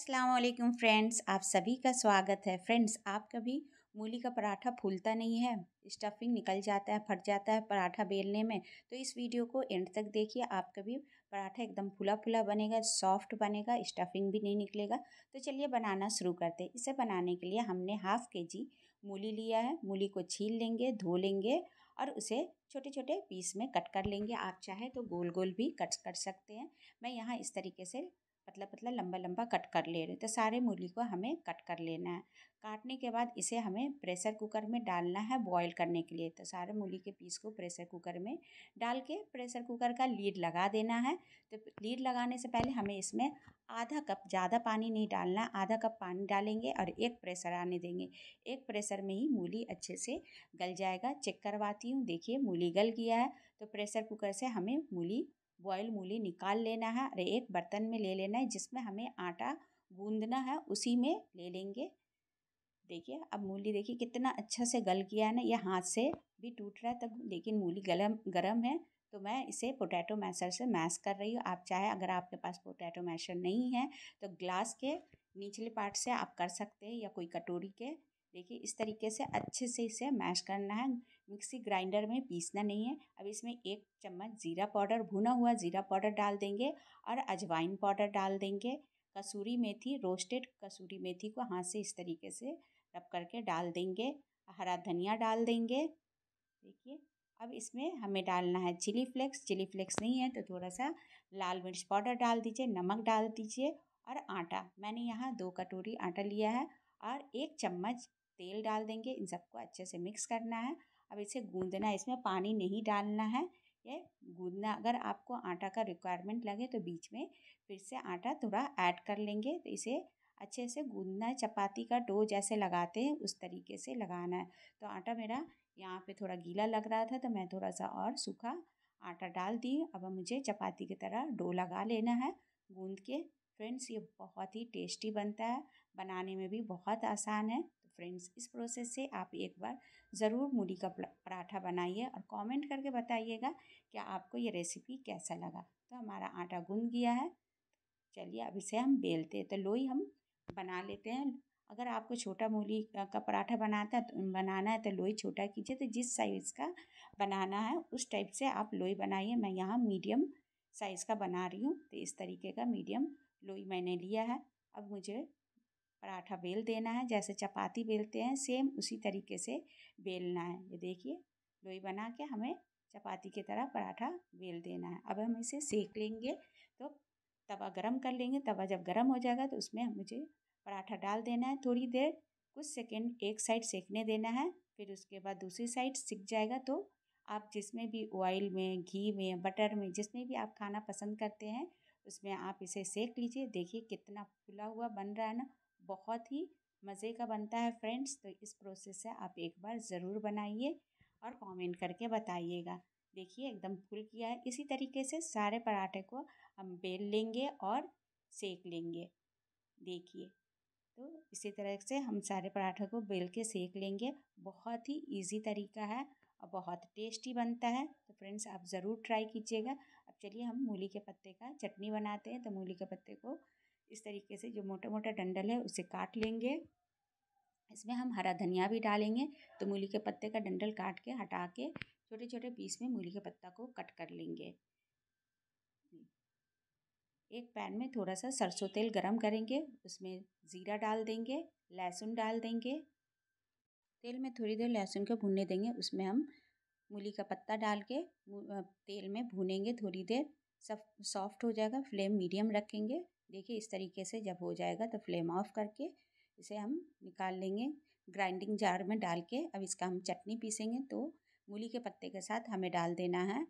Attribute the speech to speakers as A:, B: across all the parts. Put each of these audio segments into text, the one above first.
A: अस्सलाम फ्रेंड्स आप सभी का स्वागत है फ्रेंड्स आप कभी मूली का पराठा फूलता नहीं है स्टफिंग निकल जाता है फट जाता है पराठा बेलने में तो इस वीडियो को एंड तक देखिए आप कभी पराठा एकदम फुला फुला बनेगा सॉफ्ट बनेगा स्टफिंग भी नहीं निकलेगा तो चलिए बनाना शुरू करते हैं इसे बनाने के लिए हमने हाफ़ के जी मूली लिया है मूली को छील लेंगे धो लेंगे और उसे छोटे छोटे पीस में कट कर लेंगे आप चाहे तो गोल गोल भी कट कर सकते हैं मैं यहाँ इस तरीके से पतला पतला लंबा लंबा कट कर ले रहे तो सारे मूली को हमें कट कर लेना है काटने के बाद इसे हमें प्रेशर कुकर में डालना है बॉईल करने के लिए तो सारे मूली के पीस को प्रेशर कुकर में डाल के प्रेशर कुकर का लीड लगा देना है तो लीड लगाने से पहले हमें इसमें आधा कप ज़्यादा पानी नहीं डालना आधा कप पानी डालेंगे और एक प्रेशर आने देंगे एक प्रेशर में ही मूली अच्छे से गल जाएगा चेक करवाती हूँ देखिए मूली गल गया है तो प्रेशर कुकर से हमें मूली बॉयल मूली निकाल लेना है और एक बर्तन में ले लेना है जिसमें हमें आटा गूंदना है उसी में ले लेंगे देखिए अब मूली देखिए कितना अच्छा से गल गया है ना ये हाथ से भी टूट रहा है तब लेकिन मूली गलम गरम है तो मैं इसे पोटैटो मैशर से मैश कर रही हूँ आप चाहे अगर आपके पास पोटैटो मैशर नहीं है तो ग्लास के निचले पार्ट से आप कर सकते हैं या कोई कटोरी के देखिए इस तरीके से अच्छे से इसे मैश करना है मिक्सी ग्राइंडर में पीसना नहीं है अब इसमें एक चम्मच ज़ीरा पाउडर भुना हुआ ज़ीरा पाउडर डाल देंगे और अजवाइन पाउडर डाल देंगे कसूरी मेथी रोस्टेड कसूरी मेथी को हाथ से इस तरीके से रब करके डाल देंगे हरा धनिया डाल देंगे देखिए अब इसमें हमें डालना है चिली फ्लेक्स चिली फ्लेक्स नहीं है तो थोड़ा सा लाल मिर्च पाउडर डाल दीजिए नमक डाल दीजिए और आटा मैंने यहाँ दो कटोरी आटा लिया है और एक चम्मच तेल डाल देंगे इन सबको अच्छे से मिक्स करना है अब इसे गूंदना है इसमें पानी नहीं डालना है ये गूंदना अगर आपको आटा का रिक्वायरमेंट लगे तो बीच में फिर से आटा थोड़ा ऐड कर लेंगे तो इसे अच्छे से गूंदना है चपाती का डो जैसे लगाते हैं उस तरीके से लगाना है तो आटा मेरा यहाँ पे थोड़ा गीला लग रहा था तो मैं थोड़ा सा और सूखा आटा डाल दी अब मुझे चपाती की तरह डो लगा लेना है गूँध के फ्रेंड्स ये बहुत ही टेस्टी बनता है बनाने में भी बहुत आसान है फ्रेंड्स इस प्रोसेस से आप एक बार ज़रूर मूली का पराठा बनाइए और कमेंट करके बताइएगा कि आपको ये रेसिपी कैसा लगा तो हमारा आटा गूंद गया है चलिए अब इसे हम बेलते हैं तो लोई हम बना लेते हैं अगर आपको छोटा मूली का पराठा बनाता तो बनाना है तो लोई छोटा कीजिए तो जिस साइज़ का बनाना है उस टाइप से आप लोई बनाइए मैं यहाँ मीडियम साइज़ का बना रही हूँ तो इस तरीके का मीडियम लोई मैंने लिया है अब मुझे पराठा बेल देना है जैसे चपाती बेलते हैं सेम उसी तरीके से बेलना है ये देखिए लोई बना के हमें चपाती की तरह पराठा बेल देना है अब हम इसे सेक लेंगे तो तवा गरम कर लेंगे तवा जब गरम हो जाएगा तो उसमें मुझे पराठा डाल देना है थोड़ी देर कुछ सेकंड एक साइड सेकने देना है फिर उसके बाद दूसरी साइड सिक जाएगा तो आप जिसमें भी ऑयल में घी में बटर में जिसमें भी आप खाना पसंद करते हैं उसमें आप इसे सेक लीजिए देखिए कितना फुला हुआ बन रहा है ना बहुत ही मज़े का बनता है फ्रेंड्स तो इस प्रोसेस से आप एक बार ज़रूर बनाइए और कमेंट करके बताइएगा देखिए एकदम फुल किया है इसी तरीके से सारे पराठे को हम बेल लेंगे और सेक लेंगे देखिए तो इसी तरह से हम सारे पराठे को बेल के सेक लेंगे बहुत ही इजी तरीका है और बहुत टेस्टी बनता है तो फ्रेंड्स आप ज़रूर ट्राई कीजिएगा अब चलिए हम मूली के पत्ते का चटनी बनाते हैं तो मूली के पत्ते को इस तरीके से जो मोटा मोटा डंडल है उसे काट लेंगे इसमें हम हरा धनिया भी डालेंगे तो मूली के पत्ते का डंडल काट के हटा के छोटे छोटे पीस में मूली के पत्ता को कट कर लेंगे एक पैन में थोड़ा सा सरसों तेल गरम करेंगे उसमें ज़ीरा डाल देंगे लहसुन डाल देंगे तेल में थोड़ी देर लहसुन को भूनने देंगे उसमें हम मूली का पत्ता डाल के तेल में भूनेंगे थोड़ी देर सब सॉफ्ट हो जाएगा फ्लेम मीडियम रखेंगे देखिए इस तरीके से जब हो जाएगा तो फ्लेम ऑफ करके इसे हम निकाल लेंगे ग्राइंडिंग जार में डाल के अब इसका हम चटनी पीसेंगे तो मूली के पत्ते के साथ हमें डाल देना है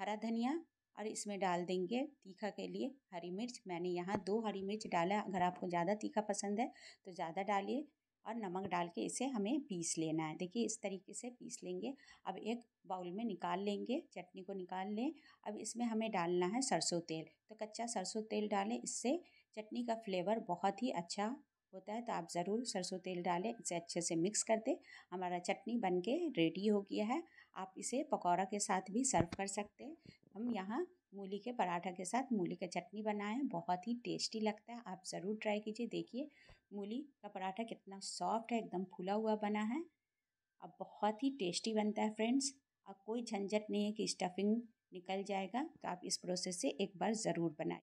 A: हरा धनिया और इसमें डाल देंगे तीखा के लिए हरी मिर्च मैंने यहाँ दो हरी मिर्च डाला अगर आपको ज़्यादा तीखा पसंद है तो ज़्यादा डालिए और नमक डाल के इसे हमें पीस लेना है देखिए इस तरीके से पीस लेंगे अब एक बाउल में निकाल लेंगे चटनी को निकाल लें अब इसमें हमें डालना है सरसों तेल तो कच्चा सरसों तेल डालें इससे चटनी का फ्लेवर बहुत ही अच्छा होता है तो आप ज़रूर सरसों तेल डालें इसे अच्छे से मिक्स कर दें हमारा चटनी बन के रेडी हो गया है आप इसे पकौड़ा के साथ भी सर्व कर सकते हैं हम यहाँ मूली के पराठा के साथ मूली का चटनी बनाएं बहुत ही टेस्टी लगता है आप ज़रूर ट्राई कीजिए देखिए मूली का पराठा कितना सॉफ्ट है एकदम फूला हुआ बना है अब बहुत ही टेस्टी बनता है फ्रेंड्स अब कोई झंझट नहीं है कि स्टफिंग निकल जाएगा तो आप इस प्रोसेस से एक बार ज़रूर बनाएं